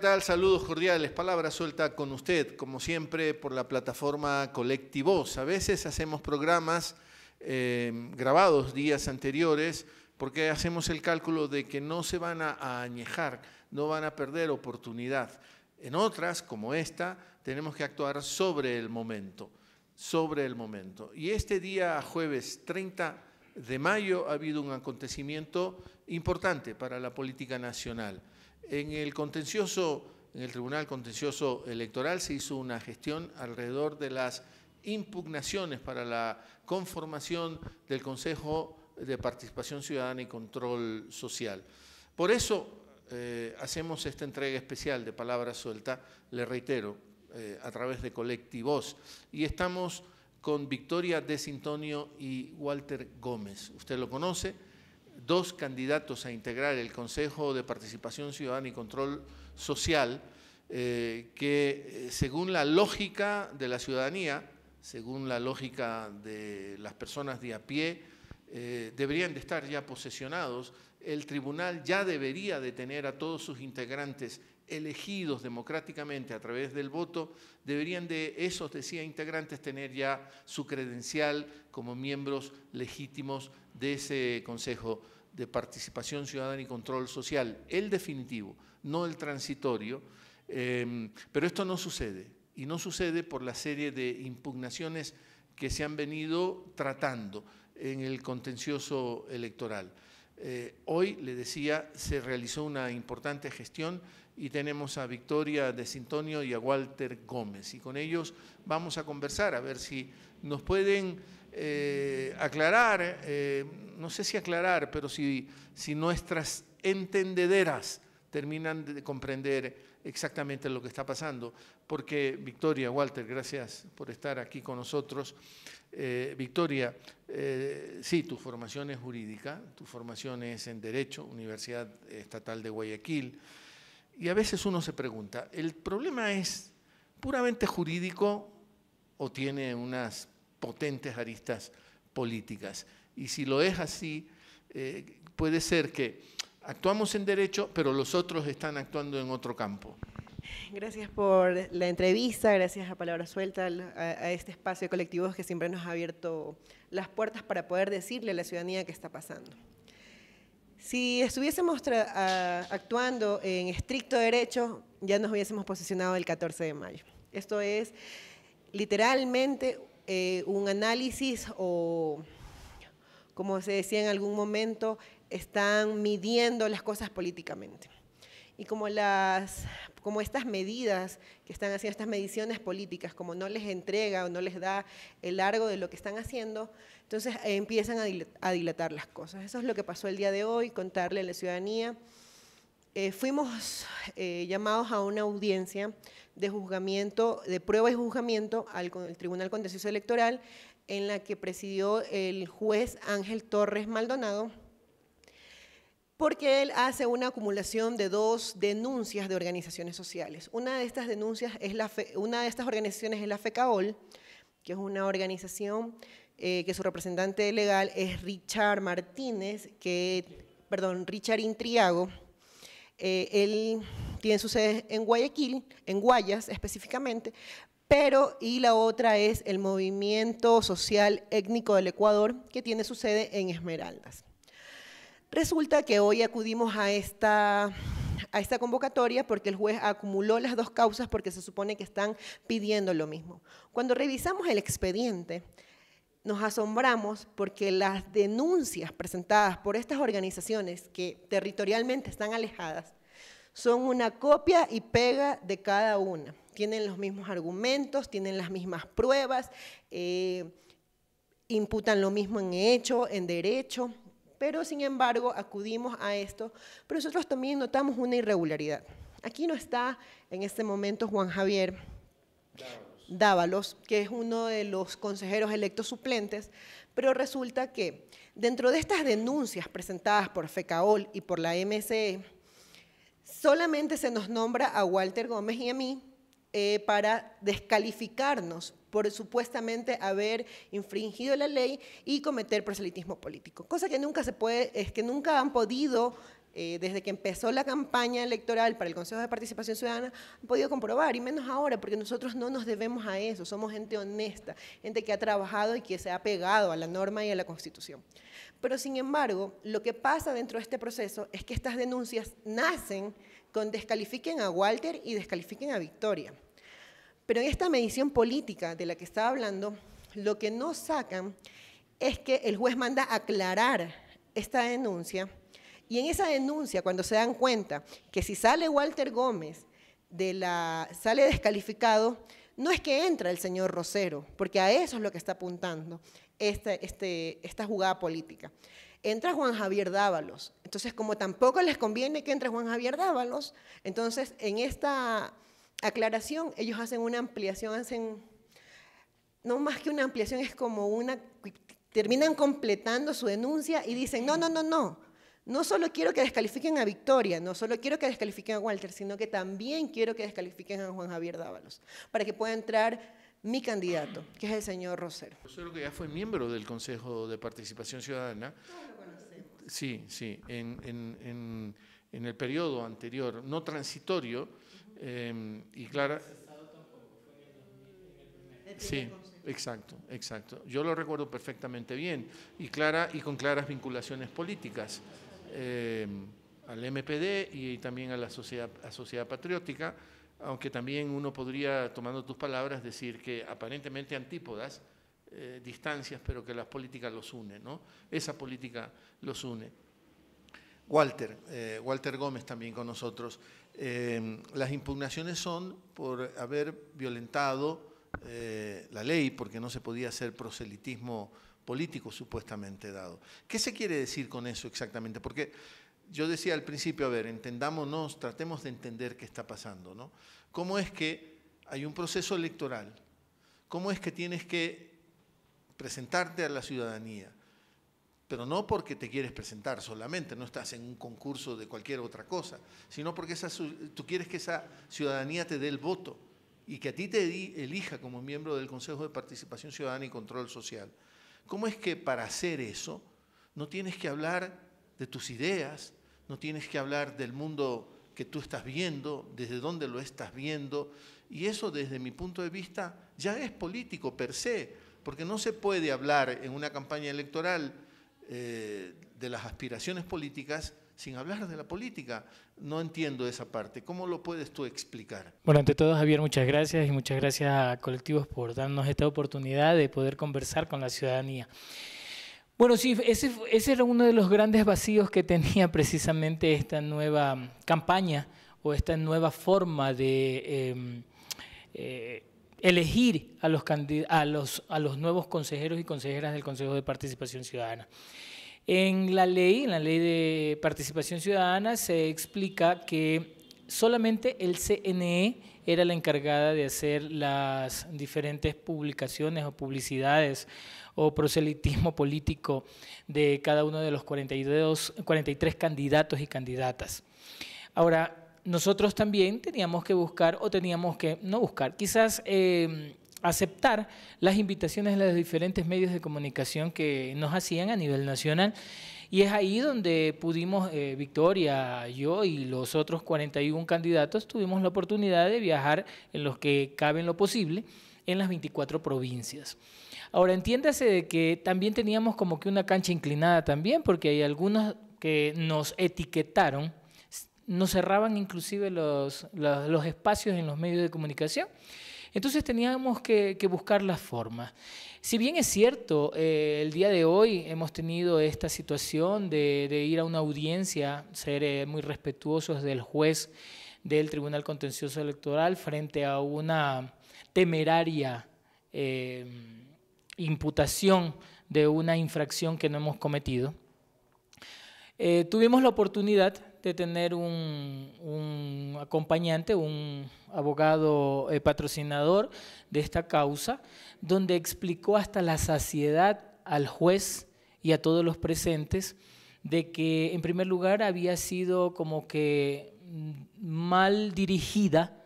tal? Saludos cordiales. Palabra suelta con usted, como siempre, por la plataforma Colectivos. A veces hacemos programas eh, grabados días anteriores porque hacemos el cálculo de que no se van a añejar, no van a perder oportunidad. En otras, como esta, tenemos que actuar sobre el momento, sobre el momento. Y este día, jueves 30 de mayo, ha habido un acontecimiento importante para la política nacional. En el contencioso, en el Tribunal Contencioso Electoral se hizo una gestión alrededor de las impugnaciones para la conformación del Consejo de Participación Ciudadana y Control Social. Por eso eh, hacemos esta entrega especial de palabra suelta, le reitero, eh, a través de Colectivos. Y estamos con Victoria de Sintonio y Walter Gómez. Usted lo conoce dos candidatos a integrar el Consejo de Participación Ciudadana y Control Social, eh, que eh, según la lógica de la ciudadanía, según la lógica de las personas de a pie, eh, deberían de estar ya posesionados, el tribunal ya debería de tener a todos sus integrantes elegidos democráticamente a través del voto, deberían de esos, decía, integrantes tener ya su credencial como miembros legítimos de ese Consejo de participación ciudadana y control social, el definitivo, no el transitorio, em, pero esto no sucede, y no sucede por la serie de impugnaciones que se han venido tratando en el contencioso electoral. Eh, hoy, le decía, se realizó una importante gestión y tenemos a Victoria de Sintonio y a Walter Gómez. Y con ellos vamos a conversar a ver si nos pueden eh, aclarar, eh, no sé si aclarar, pero si, si nuestras entendederas terminan de comprender exactamente lo que está pasando, porque Victoria, Walter, gracias por estar aquí con nosotros. Eh, Victoria, sí, tu formación es jurídica, tu formación es en Derecho, Universidad Estatal de Guayaquil, y a veces uno se pregunta, ¿el problema es puramente jurídico o tiene unas potentes aristas políticas. Y si lo es así, eh, puede ser que actuamos en derecho, pero los otros están actuando en otro campo. Gracias por la entrevista, gracias a Palabra Suelta, a, este espacio de colectivos que siempre nos ha abierto las puertas para poder decirle a la ciudadanía qué está pasando. Si estuviésemos actuando en estricto derecho, ya nos hubiésemos posicionado el 14 de mayo. Esto es literalmente eh, un análisis o, como se decía en algún momento, están midiendo las cosas políticamente. Y como, las, como estas medidas que están haciendo, estas mediciones políticas, como no les entrega o no les da el largo de lo que están haciendo, entonces empiezan a dilatar, las cosas. Eso es lo que pasó el día de hoy, contarle a la ciudadanía. Eh, fuimos eh, llamados a una audiencia de juzgamiento, de prueba y juzgamiento al Tribunal Contencioso Electoral, en la que presidió el juez Ángel Torres Maldonado, porque él hace una acumulación de dos denuncias de organizaciones sociales. Una de estas denuncias es la una de estas organizaciones es la FECAOL, que es una organización eh, que su representante legal es Richard Martínez, que, perdón, Richard Intriago, eh, él tiene su sede en Guayaquil, en Guayas específicamente, pero y la otra es el Movimiento Social Étnico del Ecuador, que tiene su sede en Esmeraldas. Resulta que hoy acudimos a esta, a esta convocatoria porque el juez acumuló las dos causas porque se supone que están pidiendo lo mismo. Cuando revisamos el expediente, nos asombramos porque las denuncias presentadas por estas organizaciones que territorialmente están alejadas son una copia y pega de cada una. Tienen los mismos argumentos, tienen las mismas pruebas, eh, imputan lo mismo en hecho, en derecho, pero sin embargo acudimos a esto, pero nosotros también notamos una irregularidad. Aquí no está en este momento Juan Javier. Dávalos, que es uno de los consejeros electos suplentes, pero resulta que dentro de estas denuncias presentadas por FECAOL y por la MCE, solamente se nos nombra a Walter Gómez y a mí eh, para descalificarnos por supuestamente haber infringido la ley y cometer proselitismo político, cosa que nunca se puede, es que nunca han podido eh, desde que empezó la campaña electoral para el Consejo de Participación Ciudadana, han podido comprobar, y menos ahora, porque nosotros no nos debemos a eso, somos gente honesta, gente que ha trabajado y que se ha pegado a la norma y a la Constitución. Pero sin embargo, lo que pasa dentro de este proceso es que estas denuncias nacen con descalifiquen a Walter y descalifiquen a Victoria. Pero en esta medición política de la que estaba hablando, lo que no sacan es que el juez manda aclarar esta denuncia y en esa denuncia, cuando se dan cuenta que si sale Walter Gómez, de la, sale descalificado, no es que entra el señor Rosero, porque a eso es lo que está apuntando este, este, esta jugada política. Entra Juan Javier Dávalos. Entonces, como tampoco les conviene que entre Juan Javier Dávalos, entonces en esta aclaración ellos hacen una ampliación, hacen, no más que una ampliación, es como una, terminan completando su denuncia y dicen, no, no, no, no, no solo quiero que descalifiquen a Victoria, no solo quiero que descalifiquen a Walter, sino que también quiero que descalifiquen a Juan Javier Dávalos, para que pueda entrar mi candidato, que es el señor Rosero. Rosero que ya fue miembro del Consejo de Participación Ciudadana. lo conocemos. Sí, sí, en, el periodo anterior, no transitorio, eh, y Clara... Sí, exacto, exacto. Yo lo recuerdo perfectamente bien, y, clara, y con claras vinculaciones políticas. Em, al MPD y también a la sociedad, Patriótica, aunque también uno podría, tomando tus palabras, decir que aparentemente antípodas, eh, distancias, pero que las políticas los une, ¿no? Esa política los une. Walter, eh, Walter Gómez también con nosotros. Em, las impugnaciones son por haber violentado eh, la ley, porque no se podía hacer proselitismo político supuestamente dado. ¿Qué se quiere decir con eso exactamente? Porque yo decía al principio, a ver, entendámonos, tratemos de entender qué está pasando, ¿no? ¿Cómo es que hay un proceso electoral? ¿Cómo es que tienes que presentarte a la ciudadanía? Pero no porque te quieres presentar solamente, no estás en un concurso de cualquier otra cosa, sino porque esa, tú quieres que esa ciudadanía te dé el voto y que a ti te elija como miembro del Consejo de Participación Ciudadana y Control Social. ¿Cómo es que para hacer eso no tienes que hablar de tus ideas, no tienes que hablar del mundo que tú estás viendo, desde dónde lo estás viendo? Y eso desde mi punto de vista ya es político per se, porque no se puede hablar en una campaña electoral eh, de las aspiraciones políticas sin hablar de la política. No entiendo esa parte. ¿Cómo lo puedes tú explicar? Bueno, ante todo, Javier, muchas gracias y muchas gracias a Colectivos por darnos esta oportunidad de poder conversar con la ciudadanía. Bueno, sí, ese, era uno de los grandes vacíos que tenía precisamente esta nueva campaña o esta nueva forma de... Em, eh, elegir a los, a, los, a los nuevos consejeros y consejeras del Consejo de Participación Ciudadana. En la ley, en la ley de participación ciudadana, se explica que solamente el CNE era la encargada de hacer las diferentes publicaciones o publicidades o proselitismo político de cada uno de los 42, 43 candidatos y candidatas. Ahora, nosotros también teníamos que buscar o teníamos que, no buscar, quizás eh, aceptar las invitaciones de los diferentes medios de comunicación que nos hacían a nivel nacional. Y es ahí donde pudimos, eh, Victoria, yo y los otros 41 candidatos, tuvimos la oportunidad de viajar en los que caben lo posible en las 24 provincias. Ahora, entiéndase de que también teníamos como que una cancha inclinada también, porque hay algunos que nos etiquetaron, nos cerraban inclusive los, los, los espacios en los medios de comunicación. Entonces teníamos que, buscar la forma. Si bien es cierto, eh, el día de hoy hemos tenido esta situación de, ir a una audiencia, ser eh, muy respetuosos del juez del Tribunal Contencioso Electoral frente a una temeraria eh, imputación de una infracción que no hemos cometido. tuvimos la oportunidad de tener un, acompañante, un abogado eh, patrocinador de esta causa, donde explicó hasta la saciedad al juez y a todos los presentes de que en primer lugar había sido como que mm, mal dirigida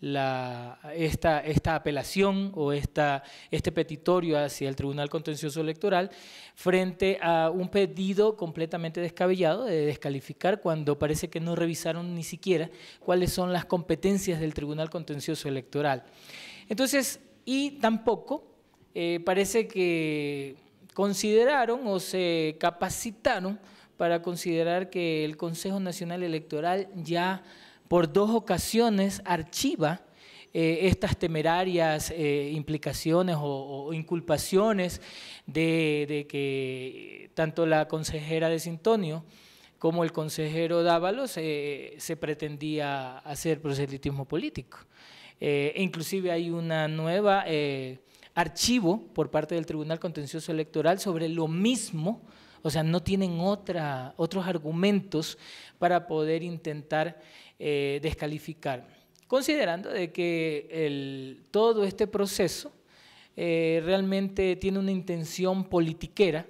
la, esta, esta, apelación o esta, este petitorio hacia el Tribunal Contencioso Electoral frente a un pedido completamente descabellado de descalificar cuando parece que no revisaron ni siquiera cuáles son las competencias del Tribunal Contencioso Electoral. Entonces, y tampoco eh, parece que consideraron o se capacitaron para considerar que el Consejo Nacional Electoral ya por dos ocasiones archiva eh, estas temerarias eh, implicaciones o, inculpaciones de, que tanto la consejera de Sintonio como el consejero Dávalos se pretendía hacer proselitismo político. Eh, inclusive hay una nueva archivo por parte del Tribunal Contencioso Electoral sobre lo mismo, o sea, no tienen otros argumentos para poder intentar eh, descalificar, considerando de que todo este proceso eh, realmente tiene una intención politiquera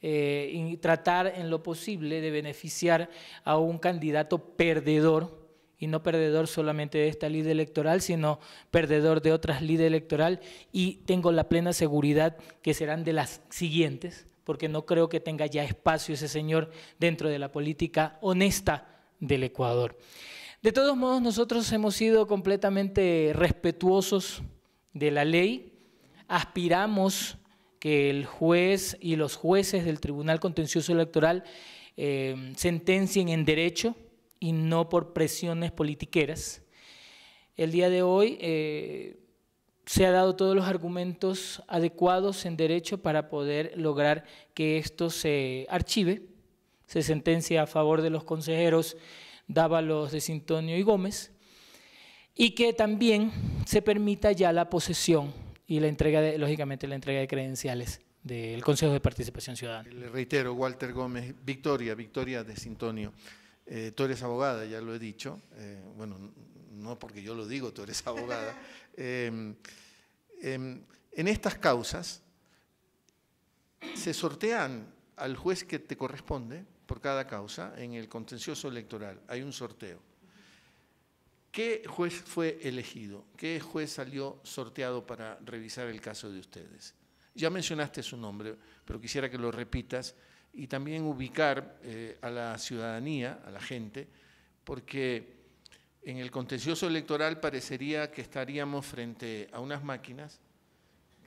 eh, y tratar en lo posible de beneficiar a un candidato perdedor y no perdedor solamente de esta lid electoral, sino perdedor de otras lid electoral y tengo la plena seguridad que serán de las siguientes, porque no creo que tenga ya espacio ese señor dentro de la política honesta del Ecuador. De todos modos, nosotros hemos sido completamente respetuosos de la ley, aspiramos que el juez y los jueces del Tribunal Contencioso Electoral eh, sentencien en derecho y no por presiones politiqueras. El día de hoy eh, se ha dado todos los argumentos adecuados en derecho para poder lograr que esto se archive se sentencia a favor de los consejeros Dávalos de Sintonio y Gómez, y que también se permita ya la posesión y la entrega, de, lógicamente, la entrega de credenciales del Consejo de Participación Ciudadana. Le reitero, Walter Gómez, Victoria, Victoria de Sintonio. Eh, tú eres abogada, ya lo he dicho. Eh, bueno, no porque yo lo digo, tú eres abogada. Eh, em, en estas causas se sortean al juez que te corresponde por cada causa en el contencioso electoral. Hay un sorteo. ¿Qué juez fue elegido? ¿Qué juez salió sorteado para revisar el caso de ustedes? Ya mencionaste su nombre, pero quisiera que lo repitas y también ubicar eh, a la ciudadanía, a la gente, porque en el contencioso electoral parecería que estaríamos frente a unas máquinas,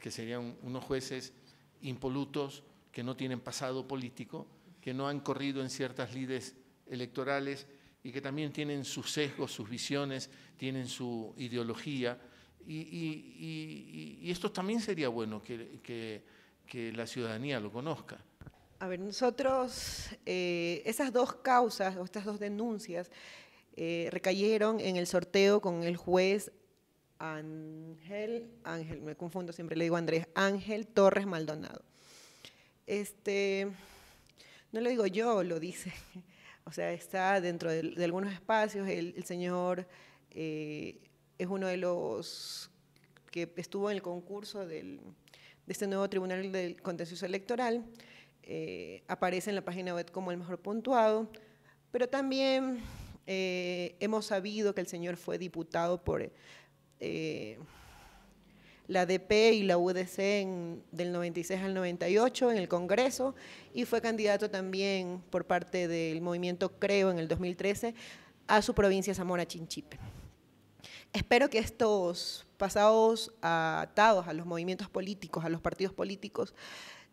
que serían unos jueces impolutos que no tienen pasado político, que no han corrido en ciertas lides electorales y que también tienen sus sesgos, sus visiones, tienen su ideología. Y, esto también sería bueno que, la ciudadanía lo conozca. A ver, nosotros, eh, esas dos causas o estas dos denuncias eh, recayeron en el sorteo con el juez Ángel, Ángel, me confundo, siempre le digo Andrés, Ángel Torres Maldonado. Este, no lo digo yo, lo dice. O sea, está dentro de, algunos espacios. El, señor eh, es uno de los que estuvo en el concurso de este nuevo Tribunal del Contencioso Electoral. Eh, aparece en la página web como el mejor puntuado, pero también eh, hemos sabido que el señor fue diputado por la DP y la UDC en, del 96 al 98 en el Congreso y fue candidato también por parte del movimiento Creo en el 2013 a su provincia Zamora Chinchipe. Espero que estos pasados atados a los movimientos políticos, a los partidos políticos,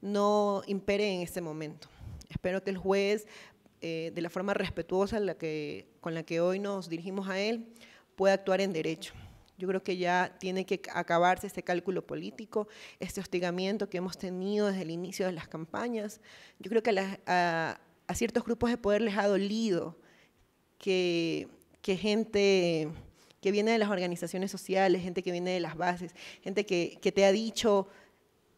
no imperen en este momento. Espero que el juez, eh, de la forma respetuosa con la que hoy nos dirigimos a él, pueda actuar en derecho. Yo creo que ya tiene que acabarse este cálculo político, este hostigamiento que hemos tenido desde el inicio de las campañas. Yo creo que a, ciertos grupos de poder les ha dolido que, gente que viene de las organizaciones sociales, gente que viene de las bases, gente que te ha dicho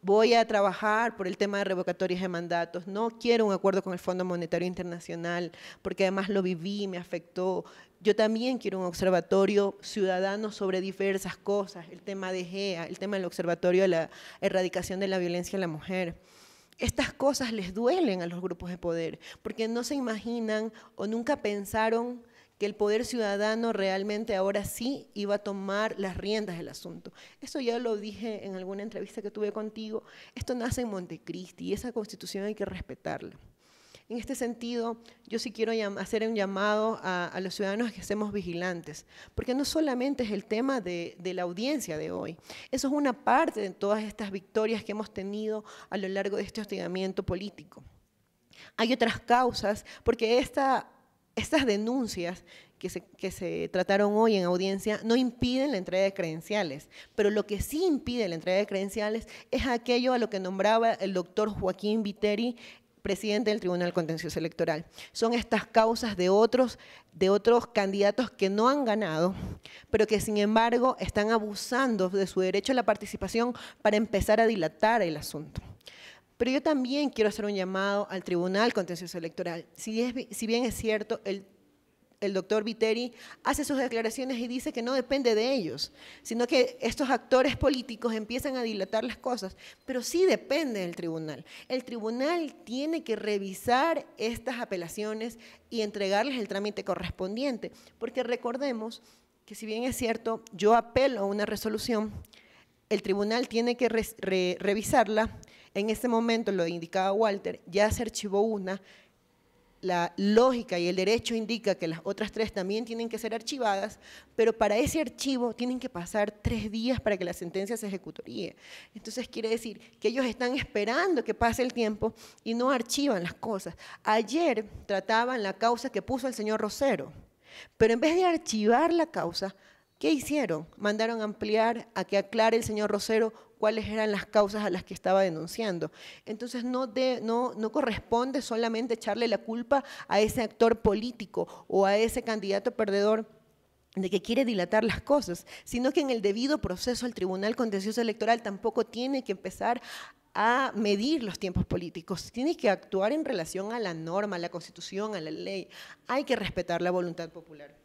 voy a trabajar por el tema de revocatorias de mandatos, no quiero un acuerdo con el Fondo Monetario Internacional, porque además lo viví, me afectó. Yo también quiero un observatorio ciudadano sobre diversas cosas, el tema de GEA, el tema del observatorio de la erradicación de la violencia en la mujer. Estas cosas les duelen a los grupos de poder, porque no se imaginan o nunca pensaron que el poder ciudadano realmente ahora sí iba a tomar las riendas del asunto. Eso ya lo dije en alguna entrevista que tuve contigo, esto nace en Montecristi y esa constitución hay que respetarla. En este sentido, yo sí quiero hacer un llamado a, los ciudadanos a que seamos vigilantes, porque no solamente es el tema de, de, la audiencia de hoy, eso es una parte de todas estas victorias que hemos tenido a lo largo de este hostigamiento político. Hay otras causas, porque esta estas denuncias que se, que se, trataron hoy en audiencia no impiden la entrega de credenciales, pero lo que sí impide la entrega de credenciales es aquello a lo que nombraba el doctor Joaquín Viteri presidente del Tribunal Contencioso Electoral. Son estas causas de otros, de otros candidatos que no han ganado, pero que sin embargo están abusando de su derecho a la participación para empezar a dilatar el asunto. Pero yo también quiero hacer un llamado al Tribunal Contencioso Electoral. Si, bien es cierto, el doctor Viteri hace sus declaraciones y dice que no depende de ellos, sino que estos actores políticos empiezan a dilatar las cosas, pero sí depende del tribunal. El tribunal tiene que revisar estas apelaciones y entregarles el trámite correspondiente, porque recordemos que si bien es cierto, yo apelo a una resolución, el tribunal tiene que revisarla, en ese momento, lo indicaba Walter, ya se archivó una, la lógica y el derecho indica que las otras tres también tienen que ser archivadas, pero para ese archivo tienen que pasar tres días para que la sentencia se ejecutaría. Entonces quiere decir que ellos están esperando que pase el tiempo y no archivan las cosas. Ayer trataban la causa que puso el señor Rosero, pero en vez de archivar la causa, ¿qué hicieron? Mandaron ampliar a que aclare el señor Rosero cuáles eran las causas a las que estaba denunciando. Entonces no, no, no corresponde solamente echarle la culpa a ese actor político o a ese candidato perdedor de que quiere dilatar las cosas, sino que en el debido proceso el Tribunal Contencioso Electoral tampoco tiene que empezar a medir los tiempos políticos, tiene que actuar en relación a la norma, a la constitución, a la ley. Hay que respetar la voluntad popular.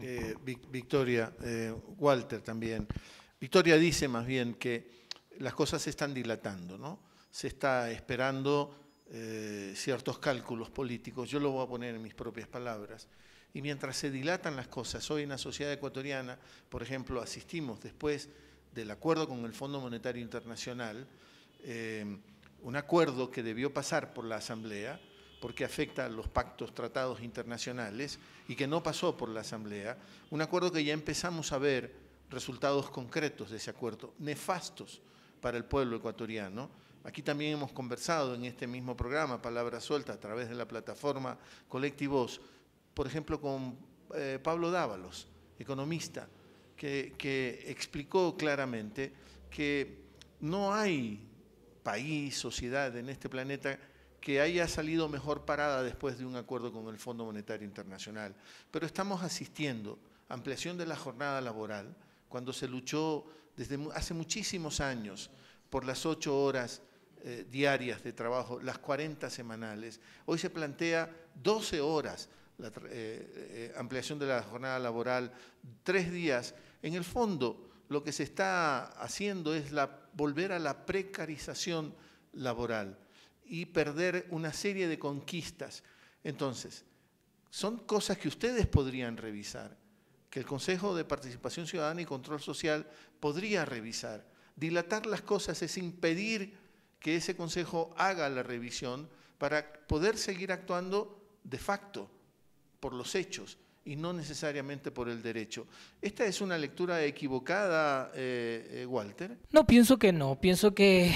Eh, Victoria, eh, Walter también. Victoria dice más bien que las cosas se están dilatando, ¿no? Se está esperando eh, ciertos cálculos políticos, yo lo voy a poner en mis propias palabras. Y mientras se dilatan las cosas, hoy en la sociedad ecuatoriana, por ejemplo, asistimos después del acuerdo con el Fondo Monetario Internacional, eh, un acuerdo que debió pasar por la Asamblea, porque afecta a los pactos, tratados internacionales, y que no pasó por la Asamblea, un acuerdo que ya empezamos a ver resultados concretos de ese acuerdo, nefastos para el pueblo ecuatoriano. Aquí también hemos conversado en este mismo programa, Palabra Suelta, a través de la plataforma Colectivos, por ejemplo, con eh, Pablo Dávalos, economista, que, que explicó claramente que no hay país, sociedad en este planeta que haya salido mejor parada después de un acuerdo con el Fondo Monetario Internacional. Pero estamos asistiendo a ampliación de la jornada laboral, cuando se luchó desde hace muchísimos años por las ocho horas eh, diarias de trabajo, las 40 semanales. Hoy se plantea 12 horas la eh, eh, ampliación de la jornada laboral, tres días. En el fondo, lo que se está haciendo es volver a la precarización laboral y perder una serie de conquistas. Entonces, son cosas que ustedes podrían revisar que el Consejo de Participación Ciudadana y Control Social podría revisar. Dilatar las cosas es impedir que ese Consejo haga la revisión para poder seguir actuando de facto, por los hechos y no necesariamente por el derecho. ¿Esta es una lectura equivocada, eh, eh, Walter? No, pienso que no. Pienso que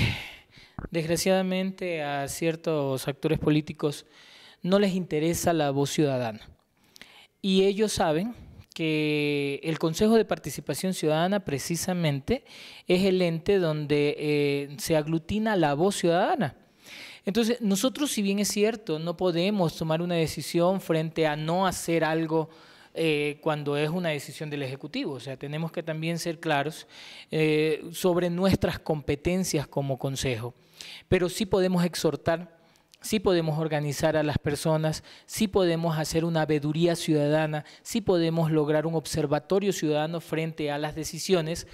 desgraciadamente a ciertos actores políticos no les interesa la voz ciudadana. Y ellos saben que el Consejo de Participación Ciudadana precisamente es el ente donde eh, se aglutina la voz ciudadana. Entonces, nosotros, si bien es cierto, no podemos tomar una decisión frente a no hacer algo eh, cuando es una decisión del Ejecutivo. O sea, tenemos que también ser claros eh, sobre nuestras competencias como Consejo. Pero sí podemos exhortar sí podemos organizar a las personas, sí podemos hacer una veeduría ciudadana, sí podemos lograr un observatorio ciudadano frente a las decisiones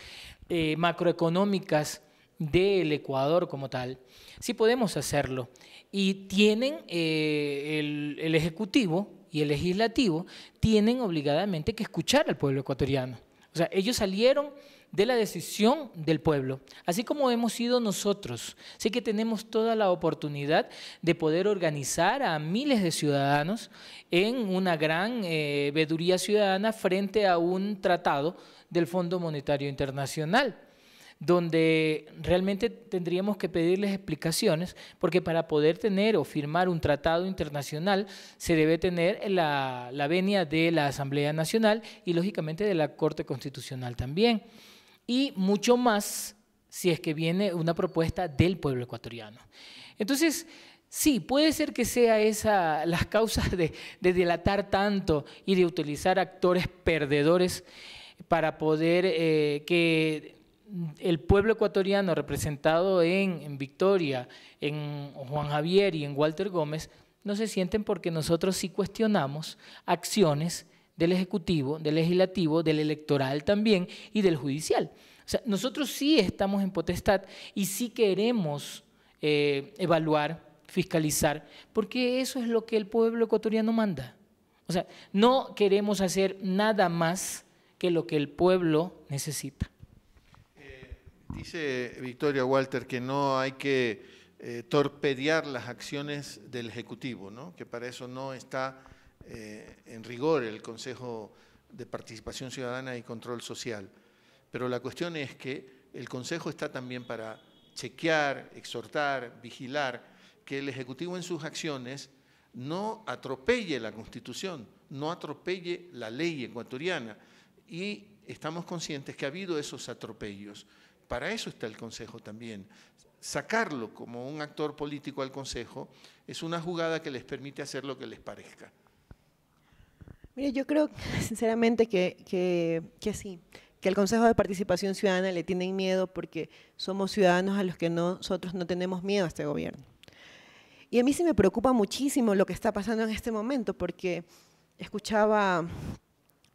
eh, macroeconómicas del Ecuador como tal. Sí podemos hacerlo. Y tienen eh, el, el Ejecutivo y el Legislativo, tienen obligadamente que escuchar al pueblo ecuatoriano. O sea, ellos salieron de la decisión del pueblo, así como hemos sido nosotros. Así que tenemos toda la oportunidad de poder organizar a miles de ciudadanos en una gran eh, veduría ciudadana frente a un tratado del Fondo Monetario Internacional donde realmente tendríamos que pedirles explicaciones, porque para poder tener o firmar un tratado internacional se debe tener la, la venia de la Asamblea Nacional y lógicamente de la Corte Constitucional también y mucho más si es que viene una propuesta del pueblo ecuatoriano. Entonces, Sí, puede ser que sea esa las causas de, delatar tanto y de utilizar actores perdedores para poder eh, que el pueblo ecuatoriano representado en, en, Victoria, en Juan Javier y en Walter Gómez no se sienten porque nosotros sí cuestionamos acciones del Ejecutivo, del Legislativo, del Electoral también y del Judicial. O sea, nosotros sí estamos en potestad y sí queremos eh, evaluar, fiscalizar, porque eso es lo que el pueblo ecuatoriano manda. O sea, no queremos hacer nada más que lo que el pueblo necesita. Eh, dice Victoria Walter que no hay que eh, torpedear las acciones del Ejecutivo, ¿no? que para eso no está eh, en rigor el Consejo de Participación Ciudadana y Control Social. Pero la cuestión es que el Consejo está también para chequear, exhortar, vigilar que el Ejecutivo en sus acciones no atropelle la Constitución, no atropelle la ley ecuatoriana. Y estamos conscientes que ha habido esos atropellos. Para eso está el Consejo también. Sacarlo como un actor político al Consejo es una jugada que les permite hacer lo que les parezca. Mire, yo creo sinceramente que, sí, que al Consejo de Participación Ciudadana le tienen miedo porque somos ciudadanos a los que nosotros no tenemos miedo a este gobierno. Y a mí sí me preocupa muchísimo lo que está pasando en este momento, porque escuchaba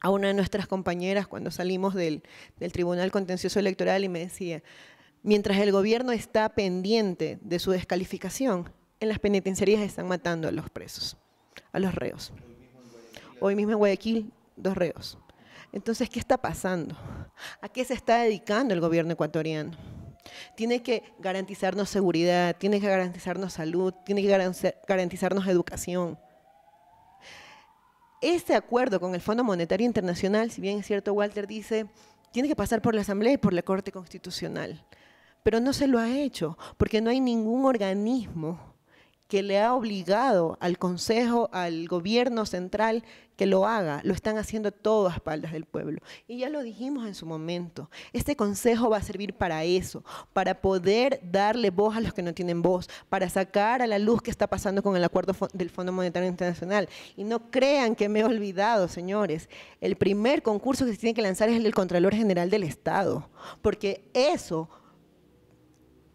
a una de nuestras compañeras cuando salimos del, del Tribunal Contencioso Electoral y me decía, mientras el gobierno está pendiente de su descalificación, en las penitenciarías están matando a los presos, a los reos. Hoy mismo en Guayaquil, dos reos. Entonces, ¿qué está pasando? ¿A qué se está dedicando el gobierno ecuatoriano? Tiene que garantizarnos seguridad, tiene que garantizarnos salud, tiene que garantizarnos educación. Este acuerdo con el Fondo Monetario Internacional, si bien es cierto, Walter dice, tiene que pasar por la Asamblea y por la Corte Constitucional. Pero no se lo ha hecho, porque no hay ningún organismo que le ha obligado al Consejo, al gobierno central que lo haga, lo están haciendo todo a espaldas del pueblo. Y ya lo dijimos en su momento, este Consejo va a servir para eso, para poder darle voz a los que no tienen voz, para sacar a la luz que está pasando con el acuerdo del Fondo Monetario Internacional. Y no crean que me he olvidado, señores, el primer concurso que se tiene que lanzar es el del Contralor General del Estado, porque eso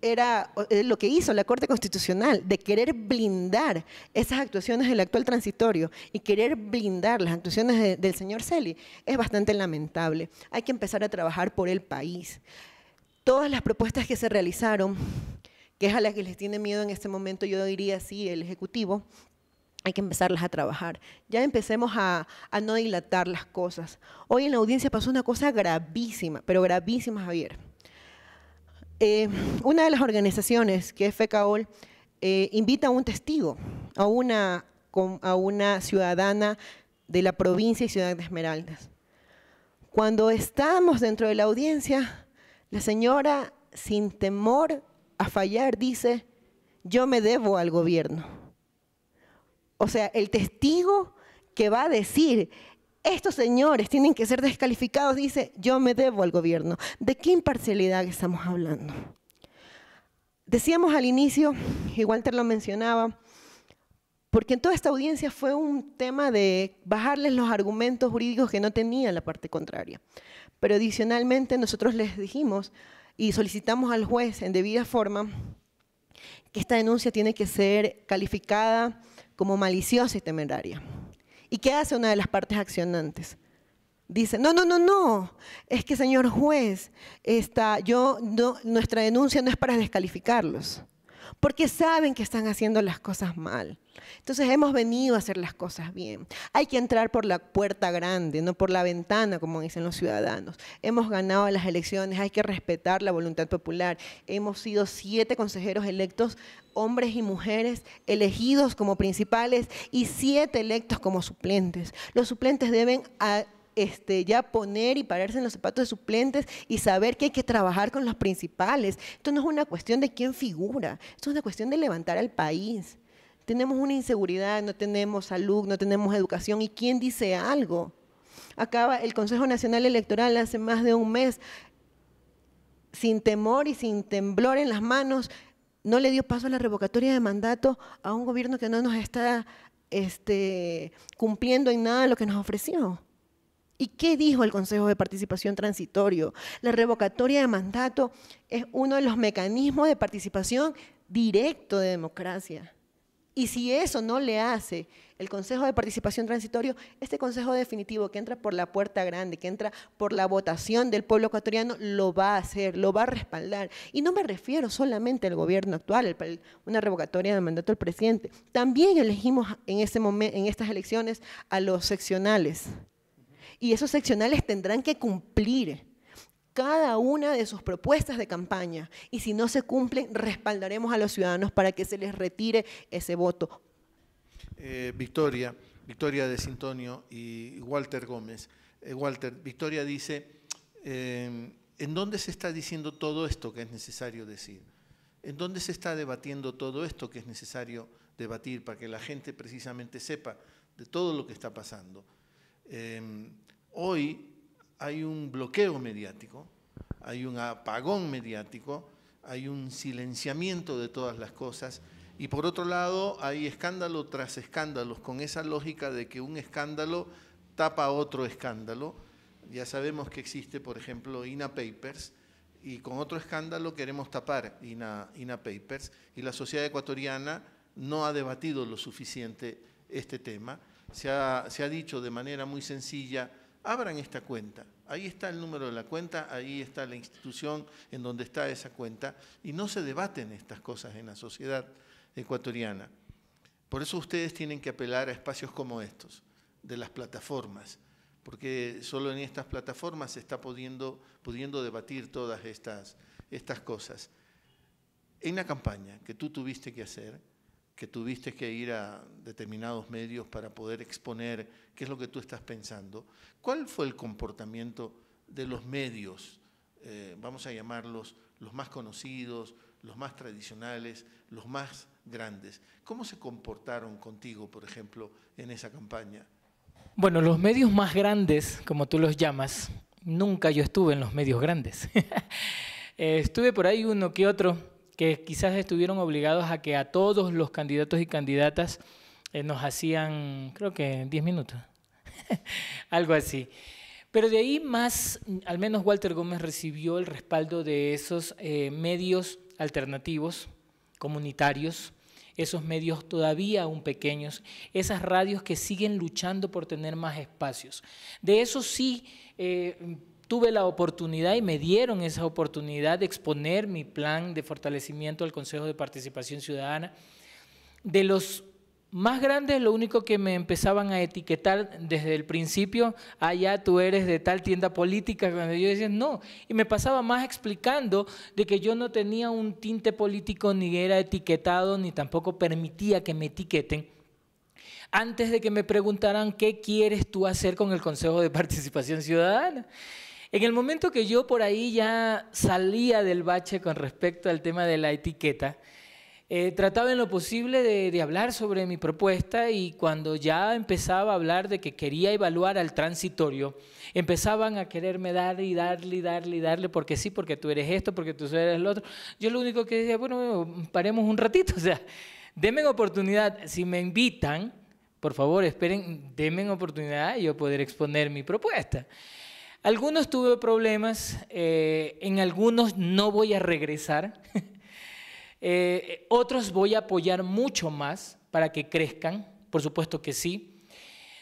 era eh, lo que hizo la Corte Constitucional, de querer blindar esas actuaciones del actual transitorio y querer blindar las actuaciones del señor Celi, es bastante lamentable. Hay que empezar a trabajar por el país. Todas las propuestas que se realizaron, que es a las que les tiene miedo en este momento, yo diría sí, el Ejecutivo, hay que empezarlas a trabajar. Ya empecemos a no dilatar las cosas. Hoy en la audiencia pasó una cosa gravísima, pero gravísima, Javier eh, una de las organizaciones, que es FECAOL, eh, invita a un testigo, a una, ciudadana de la provincia y ciudad de Esmeraldas. Cuando estamos dentro de la audiencia, la señora, sin temor a fallar, dice, yo me debo al gobierno. O sea, el testigo que va a decir estos señores tienen que ser descalificados, dice, yo me debo al gobierno. ¿De qué imparcialidad estamos hablando? Decíamos al inicio, y Walter lo mencionaba, porque en toda esta audiencia fue un tema de bajarles los argumentos jurídicos que no tenía la parte contraria. Pero adicionalmente nosotros les dijimos y solicitamos al juez en debida forma que esta denuncia tiene que ser calificada como maliciosa y temeraria. ¿Y qué hace una de las partes accionantes? Dice, no, no, no, no, es que señor juez, yo, nuestra denuncia no es para descalificarlos porque saben que están haciendo las cosas mal. Entonces hemos venido a hacer las cosas bien. Hay que entrar por la puerta grande, no por la ventana, como dicen los ciudadanos. Hemos ganado las elecciones, hay que respetar la voluntad popular. Hemos sido siete consejeros electos, hombres y mujeres, elegidos como principales y siete electos como suplentes. Los suplentes deben este, ya poner y pararse en los zapatos de suplentes y saber que hay que trabajar con los principales. Esto no es una cuestión de quién figura, esto es una cuestión de levantar al país. Tenemos una inseguridad, no tenemos salud, no tenemos educación y quién dice algo. Acaba el Consejo Nacional Electoral hace más de un mes, sin temor y sin temblor en las manos, no le dio paso a la revocatoria de mandato a un gobierno que no nos está este, cumpliendo en nada lo que nos ofreció. ¿Y qué dijo el Consejo de Participación Transitorio? La revocatoria de mandato es uno de los mecanismos de participación directo de democracia. Y si eso no le hace el Consejo de Participación Transitorio, este Consejo definitivo que entra por la puerta grande, que entra por la votación del pueblo ecuatoriano, lo va a hacer, lo va a respaldar. Y no me refiero solamente al gobierno actual, una revocatoria de mandato del presidente. También elegimos en, en estas elecciones a los seccionales, y esos seccionales tendrán que cumplir cada una de sus propuestas de campaña y si no se cumplen, respaldaremos a los ciudadanos para que se les retire ese voto. Eh, Victoria, Victoria de Sintonio y Walter Gómez. Eh, Walter, Victoria dice, em, ¿en dónde se está diciendo todo esto que es necesario decir? ¿En dónde se está debatiendo todo esto que es necesario debatir para que la gente precisamente sepa de todo lo que está pasando? Em, Hoy hay un bloqueo mediático, hay un apagón mediático, hay un silenciamiento de todas las cosas y por otro lado hay escándalo tras escándalo con esa lógica de que un escándalo tapa otro escándalo. Ya sabemos que existe, por ejemplo, INA Papers, y con otro escándalo queremos tapar INA, Papers y la sociedad ecuatoriana no ha debatido lo suficiente este tema. se ha dicho de manera muy sencilla, abran esta cuenta. Ahí está el número de la cuenta, ahí está la institución en donde está esa cuenta y no se debaten estas cosas en la sociedad ecuatoriana. Por eso ustedes tienen que apelar a espacios como estos, de las plataformas, porque solo en estas plataformas se está pudiendo, pudiendo debatir todas estas, estas cosas. En la campaña que tú tuviste que hacer, que tuviste que ir a determinados medios para poder exponer qué es lo que tú estás pensando. ¿Cuál fue el comportamiento de los medios, eh, vamos a llamarlos los más conocidos, los más tradicionales, los más grandes? ¿Cómo se comportaron contigo, por ejemplo, en esa campaña? Bueno, los medios más grandes, como tú los llamas, nunca yo estuve en los medios grandes. Eh, estuve por ahí uno que otro que quizás estuvieron obligados a que a todos los candidatos y candidatas eh, nos hacían, creo que 10 minutos, algo así. Pero de ahí más, al menos Walter Gómez recibió el respaldo de esos eh, medios alternativos, comunitarios, esos medios todavía aún pequeños, esas radios que siguen luchando por tener más espacios. De eso sí, eh, tuve la oportunidad y me dieron esa oportunidad de exponer mi plan de fortalecimiento al Consejo de Participación Ciudadana. De los más grandes, lo único que me empezaban a etiquetar desde el principio, allá ah, tú eres de tal tienda política, cuando yo decía no, y me pasaba más explicando de que yo no tenía un tinte político, ni era etiquetado, ni tampoco permitía que me etiqueten. Antes de que me preguntaran qué quieres tú hacer con el Consejo de Participación Ciudadana. En el momento que yo por ahí ya salía del bache con respecto al tema de la etiqueta, eh, trataba en lo posible de, hablar sobre mi propuesta y cuando ya empezaba a hablar de que quería evaluar al transitorio, empezaban a quererme dar y darle y darle y darle porque sí, porque tú eres esto, porque tú eres el otro. Yo lo único que decía, bueno, paremos un ratito, o sea, denme oportunidad, si me invitan, por favor, esperen, denme oportunidad yo poder exponer mi propuesta. Algunos tuve problemas, eh, en algunos no voy a regresar, eh, otros voy a apoyar mucho más para que crezcan, por supuesto que sí.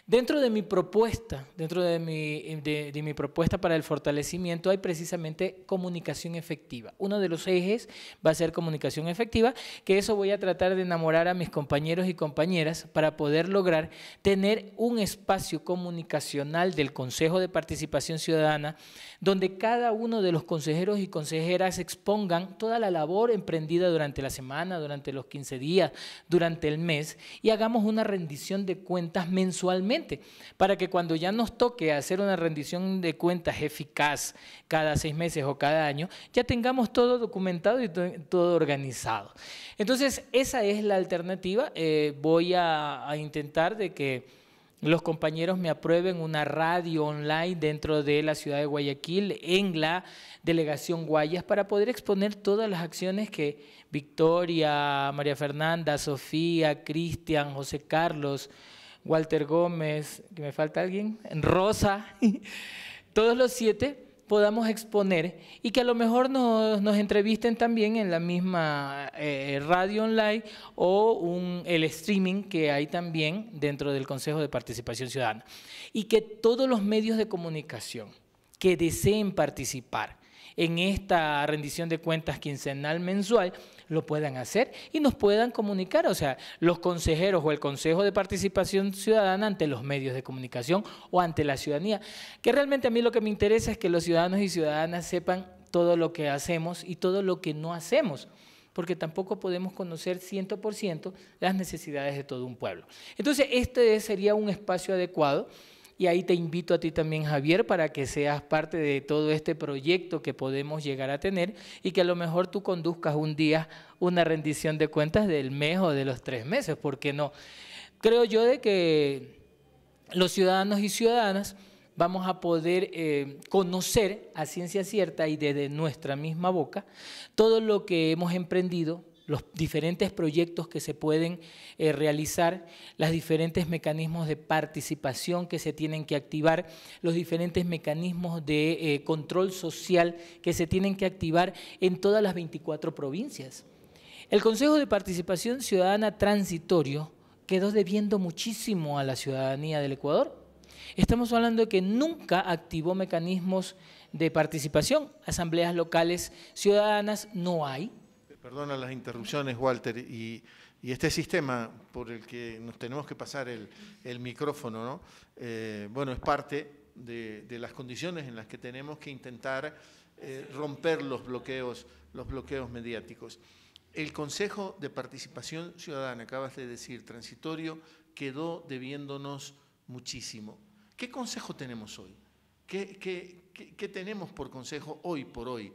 Dentro de mi propuesta, dentro de mi, mi, propuesta para el fortalecimiento hay precisamente comunicación efectiva. Uno de los ejes va a ser comunicación efectiva, que eso voy a tratar de enamorar a mis compañeros y compañeras para poder lograr tener un espacio comunicacional del Consejo de Participación Ciudadana, donde cada uno de los consejeros y consejeras expongan toda la labor emprendida durante la semana, durante los 15 días, durante el mes, y hagamos una rendición de cuentas mensualmente para que cuando ya nos toque hacer una rendición de cuentas eficaz cada seis meses o cada año, ya tengamos todo documentado y todo organizado. Entonces, esa es la alternativa. Eh, voy a, a intentar de que los compañeros me aprueben una radio online dentro de la ciudad de Guayaquil, en la delegación Guayas, para poder exponer todas las acciones que Victoria, María Fernanda, Sofía, Cristian, José Carlos, Walter Gómez, que me falta alguien, Rosa, todos los siete podamos exponer y que a lo mejor nos, entrevisten también en la misma eh, radio online o el streaming que hay también dentro del Consejo de Participación Ciudadana. Y que todos los medios de comunicación que deseen participar en esta rendición de cuentas quincenal mensual lo puedan hacer y nos puedan comunicar. O sea, los consejeros o el Consejo de Participación Ciudadana ante los medios de comunicación o ante la ciudadanía. Que realmente a mí lo que me interesa es que los ciudadanos y ciudadanas sepan todo lo que hacemos y todo lo que no hacemos porque tampoco podemos conocer 100% las necesidades de todo un pueblo. Entonces, este sería un espacio adecuado y ahí te invito a ti también, Javier, para que seas parte de todo este proyecto que podemos llegar a tener y que a lo mejor tú conduzcas un día una rendición de cuentas del mes o de los tres meses, porque no? Creo yo de que los ciudadanos y ciudadanas vamos a poder eh, conocer a ciencia cierta y desde nuestra misma boca todo lo que hemos emprendido, los diferentes proyectos que se pueden eh, realizar, los diferentes mecanismos de participación que se tienen que activar, los diferentes mecanismos de eh, control social que se tienen que activar en todas las 24 provincias. El Consejo de Participación Ciudadana Transitorio quedó debiendo muchísimo a la ciudadanía del Ecuador. Estamos hablando de que nunca activó mecanismos de participación. Asambleas locales ciudadanas no hay. Perdona las interrupciones, Walter, y, este sistema por el que nos tenemos que pasar el, micrófono, eh, bueno, es parte de, las condiciones en las que tenemos que intentar eh, romper los bloqueos, los bloqueos mediáticos. El Consejo de Participación Ciudadana, acabas de decir, transitorio, quedó debiéndonos muchísimo. ¿Qué consejo tenemos hoy? qué tenemos por consejo hoy por hoy?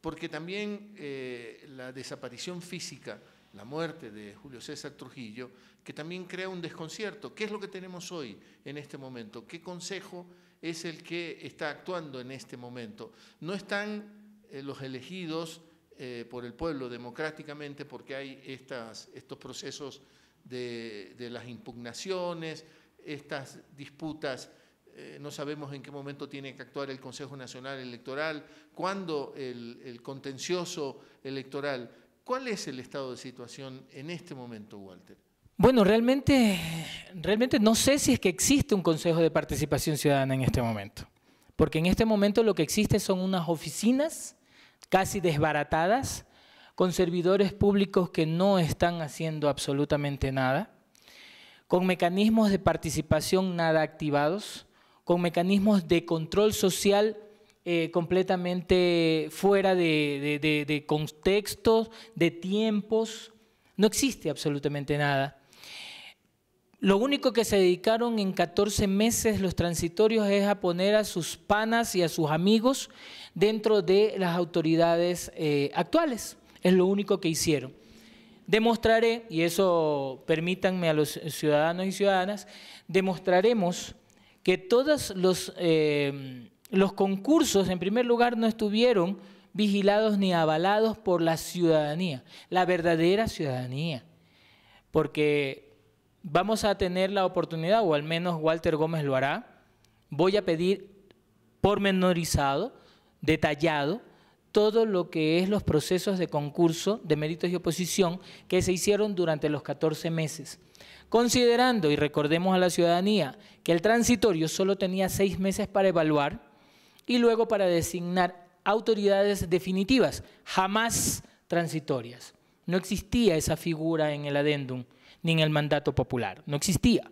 porque también eh, la desaparición física, la muerte de Julio César Trujillo, que también crea un desconcierto. ¿Qué es lo que tenemos hoy en este momento? ¿Qué consejo es el que está actuando en este momento? No están eh, los elegidos eh, por el pueblo democráticamente porque hay estos procesos de las impugnaciones, estas disputas eh, no sabemos en qué momento tiene que actuar el Consejo Nacional Electoral, cuándo el, contencioso electoral. ¿Cuál es el estado de situación en este momento, Walter? Bueno, realmente, realmente no sé si es que existe un Consejo de Participación Ciudadana en este momento, porque en este momento lo que existe son unas oficinas casi desbaratadas, con servidores públicos que no están haciendo absolutamente nada, con mecanismos de participación nada activados, con mecanismos de control social eh, completamente fuera de, contextos, de tiempos. No existe absolutamente nada. Lo único que se dedicaron en 14 meses los transitorios es a poner a sus panas y a sus amigos dentro de las autoridades eh, actuales. Es lo único que hicieron. Demostraré, y eso permítanme a los ciudadanos y ciudadanas, demostraremos que todos eh, los, concursos, en primer lugar, no estuvieron vigilados ni avalados por la ciudadanía, la verdadera ciudadanía. Porque vamos a tener la oportunidad, o al menos Walter Gómez lo hará, voy a pedir pormenorizado, detallado, todo lo que es los procesos de concurso de méritos y oposición que se hicieron durante los 14 meses. Considerando, y recordemos a la ciudadanía, que el transitorio solo tenía seis meses para evaluar y luego para designar autoridades definitivas, jamás transitorias. No existía esa figura en el adendum ni en el mandato popular, no existía.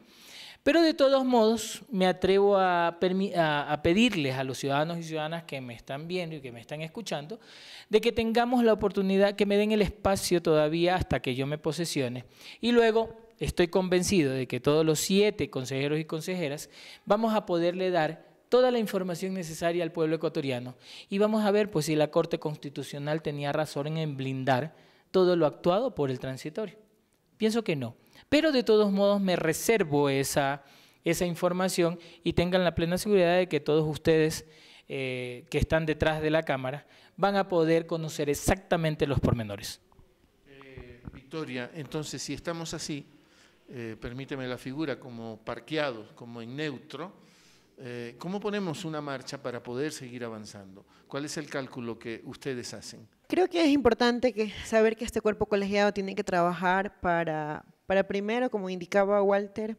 Pero de todos modos, me atrevo a, pedirles a los ciudadanos y ciudadanas que me están viendo y que me están escuchando, de que tengamos la oportunidad, que me den el espacio todavía hasta que yo me posesione. Y luego estoy convencido de que todos los siete consejeros y consejeras vamos a poderle dar toda la información necesaria al pueblo ecuatoriano y vamos a ver pues si la Corte Constitucional tenía razón en blindar todo lo actuado por el transitorio. Pienso que no, pero de todos modos me reservo esa, esa información y tengan la plena seguridad de que todos ustedes eh, que están detrás de la Cámara van a poder conocer exactamente los pormenores. Eh, Victoria, entonces si estamos así, eh, permíteme la figura, como parqueado, como en neutro, eh, ¿cómo ponemos una marcha para poder seguir avanzando? ¿Cuál es el cálculo que ustedes hacen? Creo que es importante que saber que este cuerpo colegiado tiene que trabajar para, para primero, como indicaba Walter,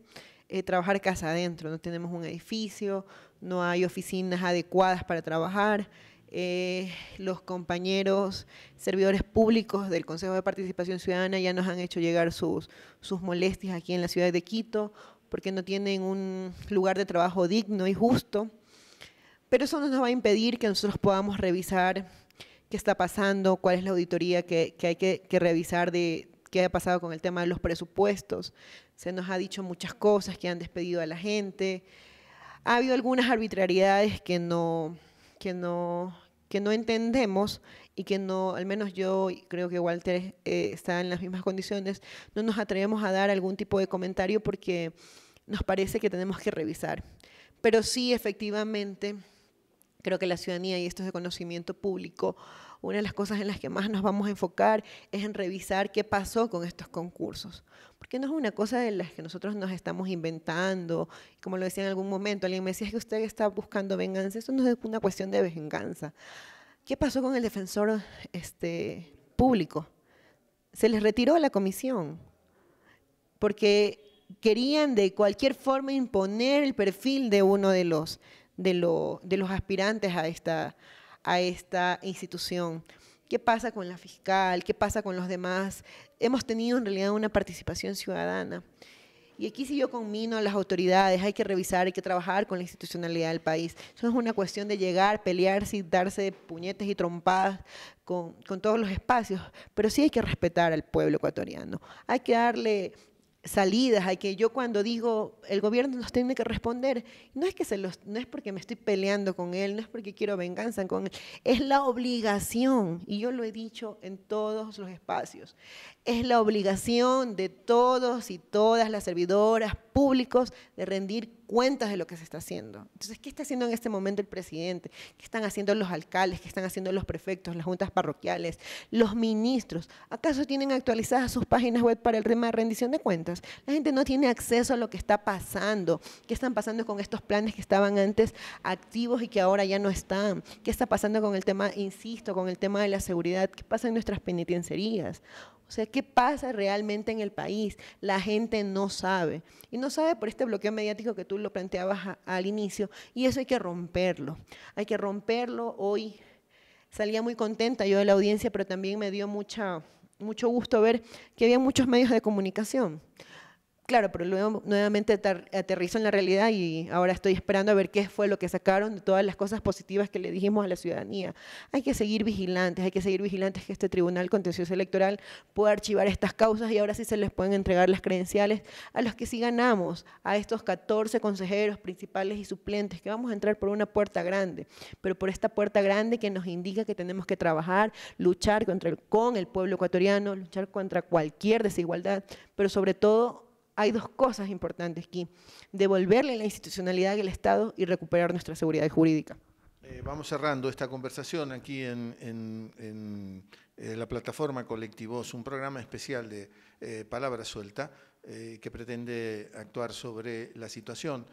eh, trabajar casa adentro. No tenemos un edificio, no hay oficinas adecuadas para trabajar. Eh, los compañeros servidores públicos del Consejo de Participación Ciudadana ya nos han hecho llegar sus, sus molestias aquí en la ciudad de Quito, porque no tienen un lugar de trabajo digno y justo. Pero eso no nos va a impedir que nosotros podamos revisar qué está pasando, cuál es la auditoría que, hay que, que revisar de, qué ha pasado con el tema de los presupuestos. Se nos ha dicho muchas cosas que han despedido a la gente. Ha habido algunas arbitrariedades que no, que no, que no entendemos y que no, al menos yo creo que Walter eh, está en las mismas condiciones, no nos atrevemos a dar algún tipo de comentario porque nos parece que tenemos que revisar. Pero sí, efectivamente, creo que la ciudadanía y esto es de conocimiento público una de las cosas en las que más nos vamos a enfocar es en revisar qué pasó con estos concursos. Porque no es una cosa de las que nosotros nos estamos inventando. Como lo decía en algún momento, alguien me decía que usted está buscando venganza. Eso no es una cuestión de venganza. ¿Qué pasó con el defensor este, público? Se les retiró a la comisión porque querían de cualquier forma imponer el perfil de uno de los, de los aspirantes a esta, a esta institución. ¿Qué pasa con la fiscal? ¿Qué pasa con los demás? Hemos tenido en realidad una participación ciudadana. Y aquí sí si yo conmino a las autoridades, hay que revisar, hay que trabajar con la institucionalidad del país. Eso no es una cuestión de llegar, pelearse y darse puñetes y trompadas con, con todos los espacios, pero sí hay que respetar al pueblo ecuatoriano. Hay que darle salidas, hay que yo cuando digo el gobierno nos tiene que responder, no es que se los, no es porque me estoy peleando con él, no es porque quiero venganza con él, es la obligación, y yo lo he dicho en todos los espacios, es la obligación de todos y todas las servidoras públicos, de rendir cuentas de lo que se está haciendo. Entonces, ¿qué está haciendo en este momento el presidente? ¿Qué están haciendo los alcaldes? ¿Qué están haciendo los prefectos, las juntas parroquiales, los ministros? ¿Acaso tienen actualizadas sus páginas web para el tema de rendición de cuentas? La gente no tiene acceso a lo que está pasando. ¿Qué están pasando con estos planes que estaban antes activos y que ahora ya no están? ¿Qué está pasando con el tema, insisto, con el tema de la seguridad? ¿Qué pasa en nuestras penitenciarías? O sea, ¿qué pasa realmente en el país? La gente no sabe. Y no sabe por este bloqueo mediático que tú lo planteabas al inicio. Y eso hay que romperlo. Hay que romperlo. Hoy salía muy contenta yo de la audiencia, pero también me dio mucho gusto ver que había muchos medios de comunicación. Claro, pero luego nuevamente aterrizo en la realidad y ahora estoy esperando a ver qué fue lo que sacaron de todas las cosas positivas que le dijimos a la ciudadanía. Hay que seguir vigilantes, hay que seguir vigilantes que este Tribunal Contencioso Electoral pueda archivar estas causas y ahora sí se les pueden entregar las credenciales a los que sí ganamos, a estos 14 consejeros principales y suplentes que vamos a entrar por una puerta grande, pero por esta puerta grande que nos indica que tenemos que trabajar, luchar contra el, con el pueblo ecuatoriano, luchar contra cualquier desigualdad, pero sobre todo hay dos cosas importantes aquí. Devolverle la institucionalidad del Estado y recuperar nuestra seguridad jurídica. Eh, vamos cerrando esta conversación aquí en, eh, la plataforma Colectivos, un programa especial de eh, Palabra Suelta eh, que pretende actuar sobre la situación.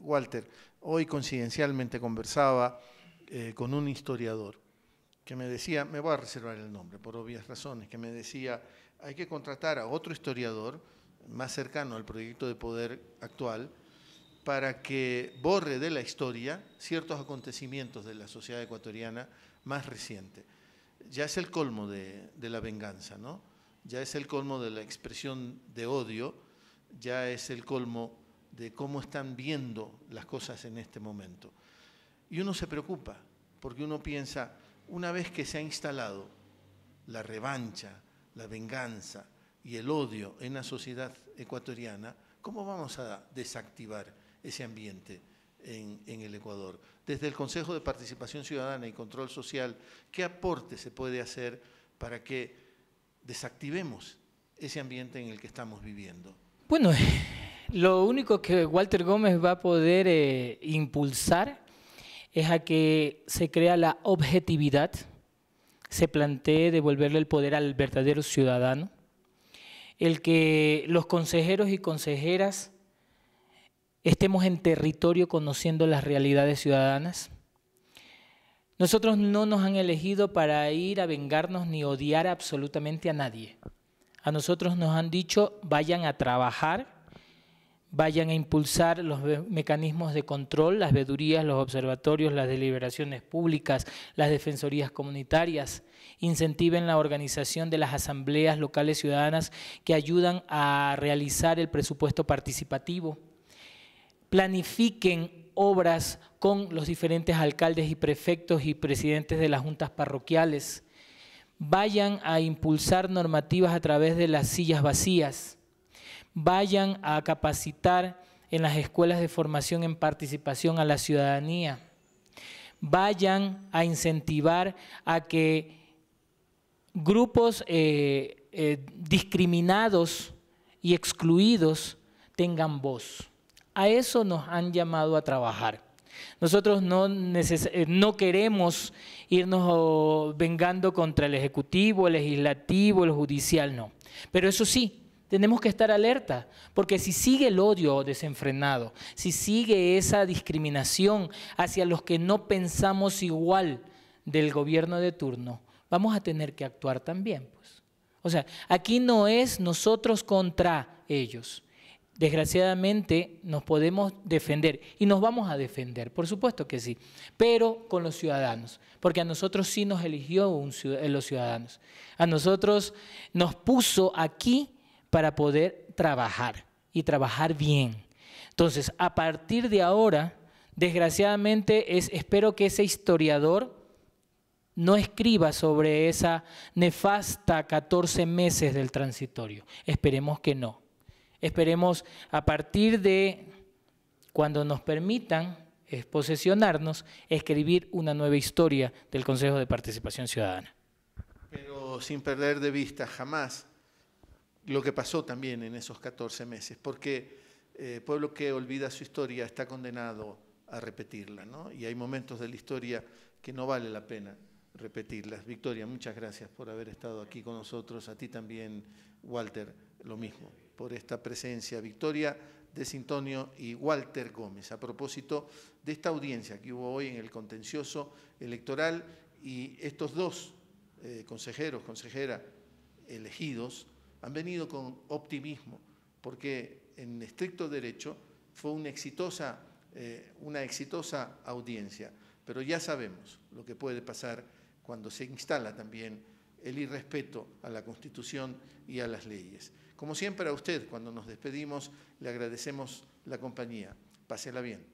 Walter, hoy coincidencialmente conversaba con un historiador que me decía, me voy a reservar el nombre por obvias razones, que me decía, hay que contratar a otro historiador más cercano al proyecto de poder actual, para que borre de la historia ciertos acontecimientos de la sociedad ecuatoriana más reciente. Ya es el colmo de, la venganza, ¿no? Ya es el colmo de la expresión de odio, ya es el colmo de cómo están viendo las cosas en este momento. Y uno se preocupa, porque uno piensa, una vez que se ha instalado la revancha, la venganza, y el odio en la sociedad ecuatoriana, ¿cómo vamos a desactivar ese ambiente en, el Ecuador? Desde el Consejo de Participación Ciudadana y Control Social, ¿qué aporte se puede hacer para que desactivemos ese ambiente en el que estamos viviendo? Bueno, lo único que Walter Gómez va a poder eh, impulsar es a que se crea la objetividad, se plantee devolverle el poder al verdadero ciudadano, el que los consejeros y consejeras estemos en territorio conociendo las realidades ciudadanas. Nosotros no nos han elegido para ir a vengarnos ni odiar absolutamente a nadie. A nosotros nos han dicho vayan a trabajar, vayan a impulsar los mecanismos de control, las vedurías, los observatorios, las deliberaciones públicas, las defensorías comunitarias, incentiven la organización de las asambleas locales ciudadanas que ayudan a realizar el presupuesto participativo, planifiquen obras con los diferentes alcaldes y prefectos y presidentes de las juntas parroquiales, vayan a impulsar normativas a través de las sillas vacías, vayan a capacitar en las escuelas de formación en participación a la ciudadanía, vayan a incentivar a que grupos eh, eh, discriminados y excluidos tengan voz. A eso nos han llamado a trabajar. Nosotros no, eh, queremos irnos oh, vengando contra el Ejecutivo, el Legislativo, el Judicial, no. Pero eso sí, tenemos que estar alerta, porque si sigue el odio desenfrenado, si sigue esa discriminación hacia los que no pensamos igual del gobierno de turno, vamos a tener que actuar también. Pues. O sea, aquí no es nosotros contra ellos. Desgraciadamente nos podemos defender y nos vamos a defender, por supuesto que sí, pero con los ciudadanos, porque a nosotros sí nos eligió eh, los ciudadanos, a nosotros nos puso aquí para poder trabajar y trabajar bien. Entonces, a partir de ahora, desgraciadamente es, espero que ese historiador no escriba sobre esa nefasta 14 meses del transitorio. Esperemos que no. Esperemos a partir de cuando nos permitan posesionarnos, escribir una nueva historia del Consejo de Participación Ciudadana. Pero sin perder de vista jamás lo que pasó también en esos 14 meses, porque el eh, pueblo que olvida su historia está condenado a repetirla, ¿no? Y hay momentos de la historia que no vale la pena repetirlas. Victoria, muchas gracias por haber estado aquí con nosotros. A ti también, Walter, lo mismo, por esta presencia. Victoria de Sintonio y Walter Gómez, a propósito de esta audiencia que hubo hoy en el contencioso electoral y estos dos eh, consejeros, consejera, elegidos, han venido con optimismo, porque en estricto derecho fue una exitosa, eh, una exitosa audiencia, pero ya sabemos lo que puede pasar cuando se instala también el irrespeto a la Constitución y a las leyes. Como siempre a usted, cuando nos despedimos, le agradecemos la compañía. Pásela bien.